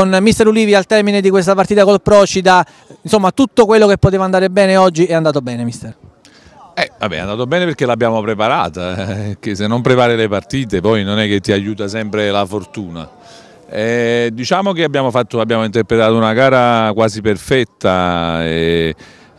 con mister Ulivi al termine di questa partita col Procida, insomma tutto quello che poteva andare bene oggi è andato bene mister. Eh, vabbè, è andato bene perché l'abbiamo preparata, eh, che se non prepari le partite poi non è che ti aiuta sempre la fortuna. Eh, diciamo che abbiamo, fatto, abbiamo, interpretato una gara quasi perfetta. Eh,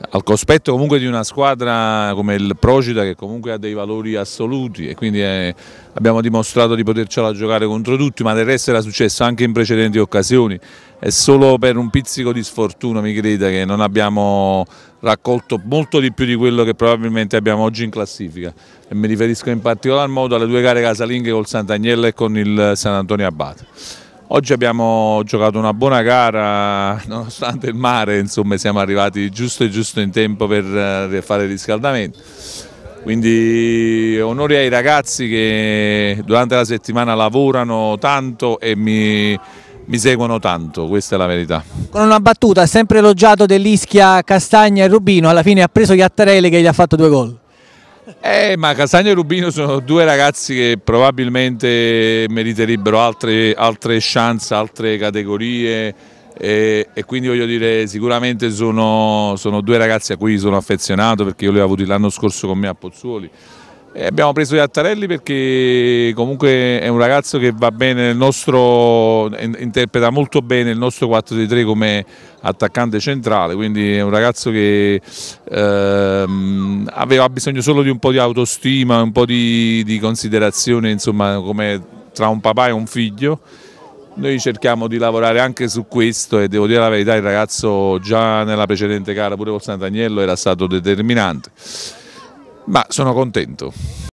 al cospetto comunque di una squadra come il Procida che comunque ha dei valori assoluti e quindi è, eh, abbiamo dimostrato di potercela giocare contro tutti, ma del resto era successo anche in precedenti occasioni. È solo per un pizzico di sfortuna, mi creda, che non abbiamo raccolto molto di più di quello che probabilmente abbiamo oggi in classifica. E mi riferisco in particolar modo alle due gare casalinghe col Sant'Agnello e con il San Antonio Abate. Oggi abbiamo giocato una buona gara, nonostante il mare, insomma, siamo arrivati giusto e giusto in tempo eh, per fare il riscaldamento. Quindi onori ai ragazzi che durante la settimana lavorano tanto e mi, mi seguono tanto, questa è la verità. Con una battuta, sempre elogiato dell'Ischia, Castagna e Rubino, alla fine ha preso Iattarelli che gli ha fatto due gol. Eh, ma Castagno e Rubino sono due ragazzi che probabilmente meriterebbero altre, altre chance, altre categorie e, e, quindi voglio dire sicuramente sono, sono due ragazzi a cui sono affezionato perché io li ho avuti l'anno scorso con me a Pozzuoli e abbiamo preso Iattarelli perché comunque è un ragazzo che va bene nel nostro, interpreta molto bene il nostro 4-3 come attaccante centrale, quindi è un ragazzo che ehm, aveva bisogno solo di un po' di autostima, un po' di, di considerazione insomma, come tra un papà e un figlio. Noi cerchiamo di lavorare anche su questo e devo dire la verità, il ragazzo già nella precedente gara pure con Sant'Agnello era stato determinante. Ma sono contento.